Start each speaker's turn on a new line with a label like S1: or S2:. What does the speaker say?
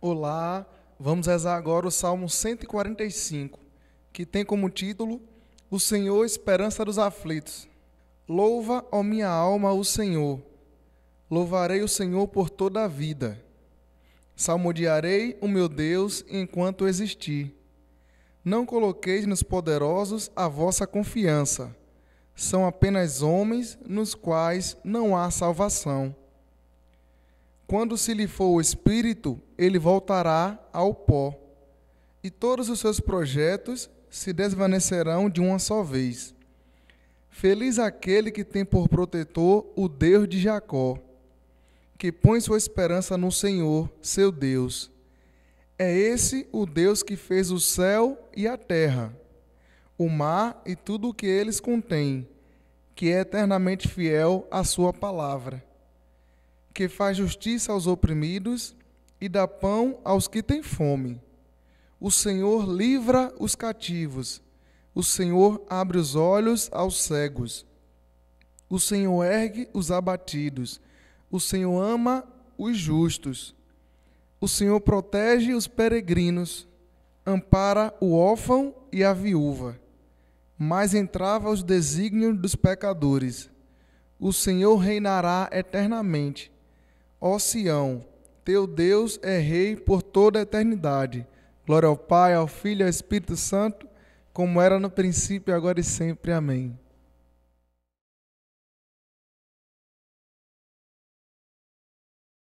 S1: Olá, vamos rezar agora o Salmo 145, que tem como título O Senhor, esperança dos aflitos. Louva, ó minha alma, o Senhor. Louvarei o Senhor por toda a vida. Salmodiarei o meu Deus enquanto existir. Não coloqueis nos poderosos a vossa confiança. São apenas homens nos quais não há salvação. Quando se lhe for o espírito, ele voltará ao pó, e todos os seus projetos se desvanecerão de uma só vez. Feliz aquele que tem por protetor o Deus de Jacó, que põe sua esperança no Senhor, seu Deus. É esse o Deus que fez o céu e a terra, o mar e tudo o que eles contêm, que é eternamente fiel à sua palavra que faz justiça aos oprimidos e dá pão aos que têm fome. O Senhor livra os cativos. O Senhor abre os olhos aos cegos. O Senhor ergue os abatidos. O Senhor ama os justos. O Senhor protege os peregrinos. Ampara o órfão e a viúva. Mas entrava os desígnios dos pecadores. O Senhor reinará eternamente Ó Sião, teu Deus é Rei por toda a eternidade. Glória ao Pai, ao Filho e ao Espírito Santo, como era no princípio, agora e sempre. Amém.